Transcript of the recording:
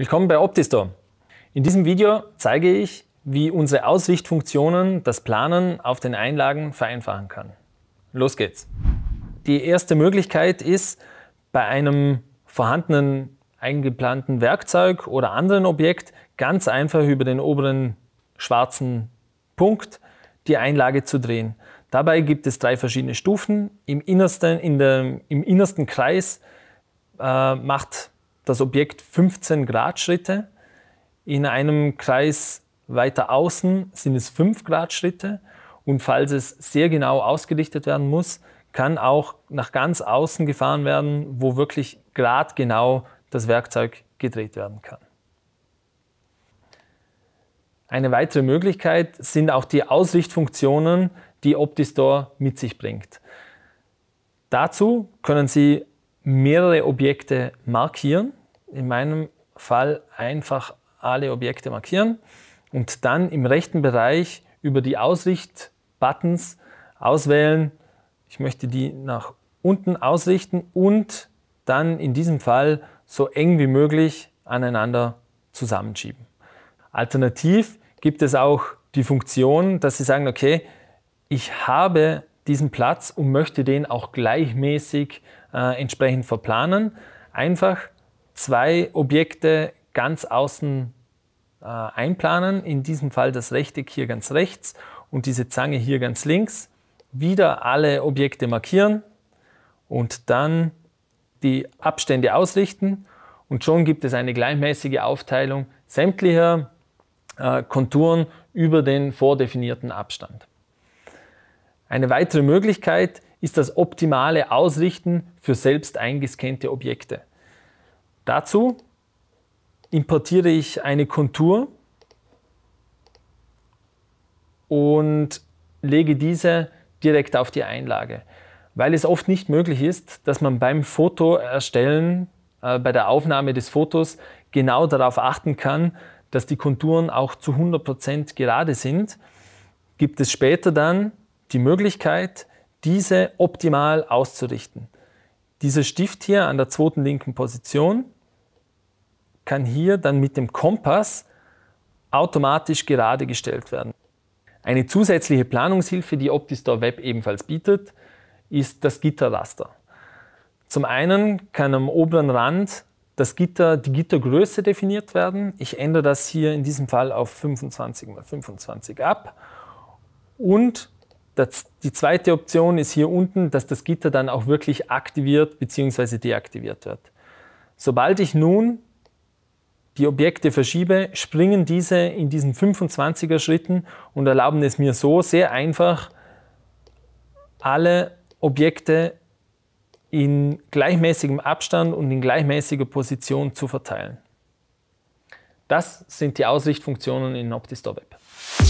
Willkommen bei Optistore. In diesem Video zeige ich, wie unsere Aussichtfunktionen das Planen auf den Einlagen vereinfachen kann. Los geht's. Die erste Möglichkeit ist, bei einem vorhandenen eingeplanten Werkzeug oder anderen Objekt ganz einfach über den oberen schwarzen Punkt die Einlage zu drehen. Dabei gibt es drei verschiedene Stufen. Im innersten, in der, im innersten Kreis äh, macht das Objekt 15 Grad Schritte. In einem Kreis weiter außen sind es 5 Grad Schritte. Und falls es sehr genau ausgerichtet werden muss, kann auch nach ganz außen gefahren werden, wo wirklich gradgenau das Werkzeug gedreht werden kann. Eine weitere Möglichkeit sind auch die Ausrichtfunktionen, die OptiStore mit sich bringt. Dazu können Sie mehrere Objekte markieren. In meinem Fall einfach alle Objekte markieren und dann im rechten Bereich über die Ausricht-Buttons auswählen. Ich möchte die nach unten ausrichten und dann in diesem Fall so eng wie möglich aneinander zusammenschieben. Alternativ gibt es auch die Funktion, dass Sie sagen, okay, ich habe diesen Platz und möchte den auch gleichmäßig äh, entsprechend verplanen. Einfach zwei Objekte ganz außen äh, einplanen, in diesem Fall das Rechteck hier ganz rechts und diese Zange hier ganz links. Wieder alle Objekte markieren und dann die Abstände ausrichten und schon gibt es eine gleichmäßige Aufteilung sämtlicher äh, Konturen über den vordefinierten Abstand. Eine weitere Möglichkeit ist das optimale Ausrichten für selbst eingescannte Objekte. Dazu importiere ich eine Kontur und lege diese direkt auf die Einlage. Weil es oft nicht möglich ist, dass man beim Foto erstellen, äh, bei der Aufnahme des Fotos genau darauf achten kann, dass die Konturen auch zu 100% Prozent gerade sind, gibt es später dann die Möglichkeit, diese optimal auszurichten. Dieser Stift hier an der zweiten linken Position kann hier dann mit dem Kompass automatisch gerade gestellt werden. Eine zusätzliche Planungshilfe, die Optistore Web ebenfalls bietet, ist das Gitterraster. Zum einen kann am oberen Rand das Gitter, die Gittergröße definiert werden. Ich ändere das hier in diesem Fall auf 25 x 25 ab. Und das, die zweite Option ist hier unten, dass das Gitter dann auch wirklich aktiviert bzw. deaktiviert wird. Sobald ich nun die Objekte verschiebe, springen diese in diesen 25er Schritten und erlauben es mir so sehr einfach, alle Objekte in gleichmäßigem Abstand und in gleichmäßiger Position zu verteilen. Das sind die Ausrichtfunktionen in OptiStore Web.